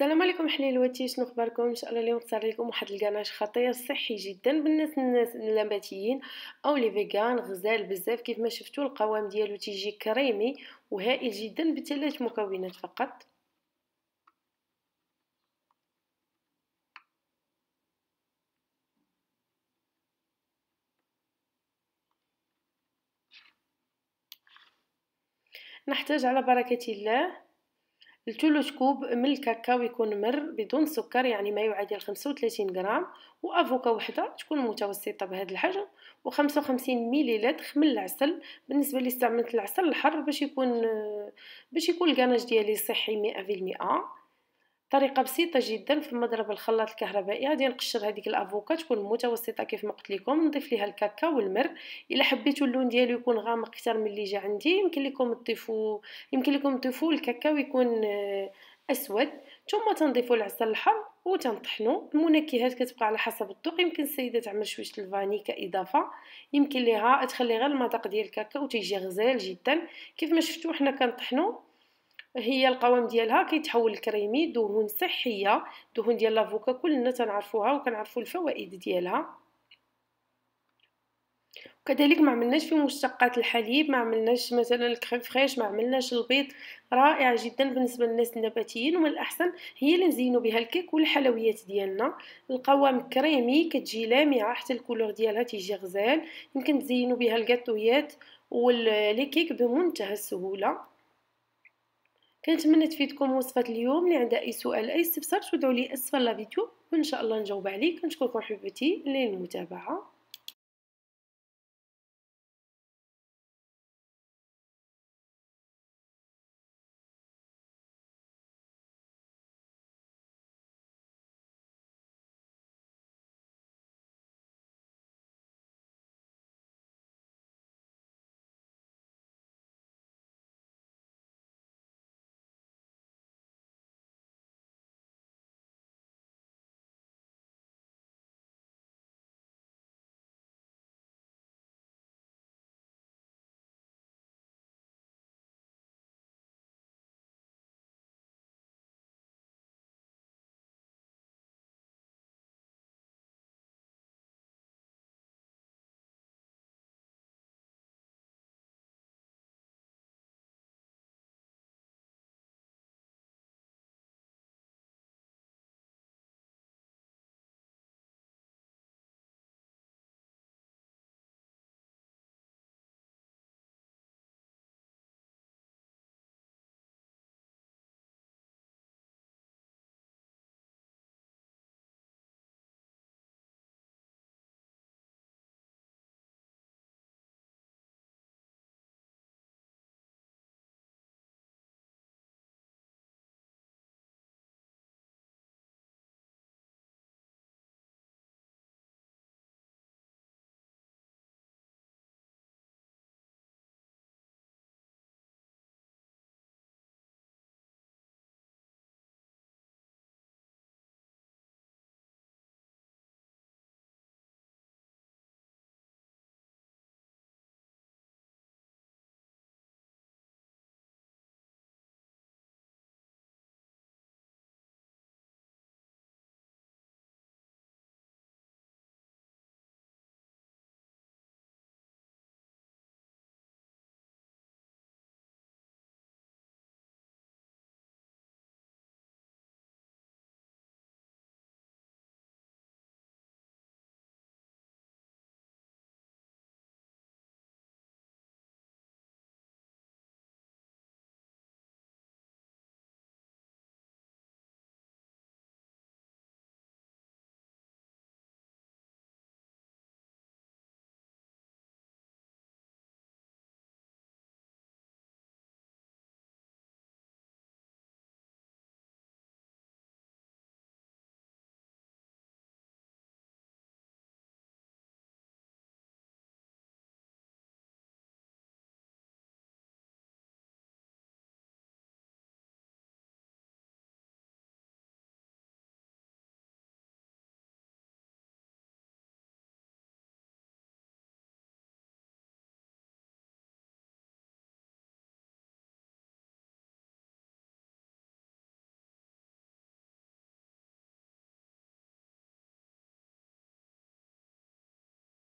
السلام عليكم حليلواتي شنو اخباركم ان شاء الله اليوم نختار لكم واحد الكناش خطير صحي جدا بالناس الناس النباتيين او لي فيغان غزال بزاف كيف ما شفتوا القوام ديالو تيجي كريمي وهائل جدا بثلاث مكونات فقط نحتاج على بركه الله قلت له من الكاكاو يكون مر بدون سكر يعني ما يعادل 35 غرام وافوكا وحده تكون متوسطه بهذا الحجم و55 مليلتر من العسل بالنسبه لي استعملت العسل الحر باش يكون باش يكون الكاناج ديالي صحي 100% طريقه بسيطه جدا في مضرب الخلاط الكهربائي غادي نقشر هذيك الافوكا تكون متوسطه كيف ما قلت لكم نضيف ليها الكاكا والمر الا حبيتوا اللون ديالو يكون غامق اكثر من اللي جا عندي يمكن لكم تضيفوا يمكن لكم تضيفوا الكاكاو يكون آه، اسود ثم تنضيفوا العسل الحر وتنطحنوا المنكهات كتبقى على حسب الذوق يمكن السيده تعمل شويه الفاني كاضافه يمكن ليها تخلي غير المذاق ديال الكاكاو تيجي غزال جدا كيف ما شفتوا حنا كنطحنوا هي القوام ديالها كيتحول لكريمي دهون صحيه دهون ديال لافوكا كلنا تنعرفوها وكنعرفوا الفوائد ديالها وكذلك ما عملناش في مشتقات الحليب ما عملناش مثلا الكريم فريش ما عملناش البيض رائع جدا بالنسبه للناس النباتيين ومن الاحسن هي اللي نزينو بها الكيك والحلويات ديالنا القوام كريمي كتجي لامعه حتى الكولور ديالها تيجي غزال يمكن تزينو بها الكاطويات والكيك بمنتهى السهوله كنتمنى تفيدكم وصفه اليوم اللي عندها اي سؤال اي استفسار تودعوا لي اسفل لا فيديو وان شاء الله نجاوب عليه كنشكركم حبيبتي للمتابعه